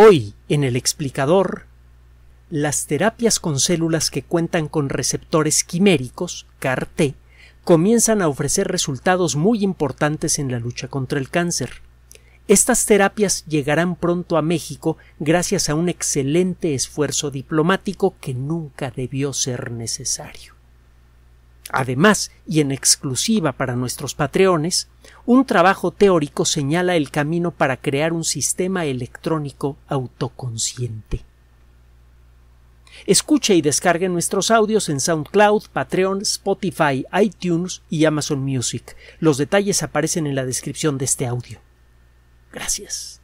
Hoy, en el explicador, las terapias con células que cuentan con receptores quiméricos, CAR-T, comienzan a ofrecer resultados muy importantes en la lucha contra el cáncer. Estas terapias llegarán pronto a México gracias a un excelente esfuerzo diplomático que nunca debió ser necesario. Además, y en exclusiva para nuestros patreones, un trabajo teórico señala el camino para crear un sistema electrónico autoconsciente. Escuche y descargue nuestros audios en SoundCloud, Patreon, Spotify, iTunes y Amazon Music. Los detalles aparecen en la descripción de este audio. Gracias.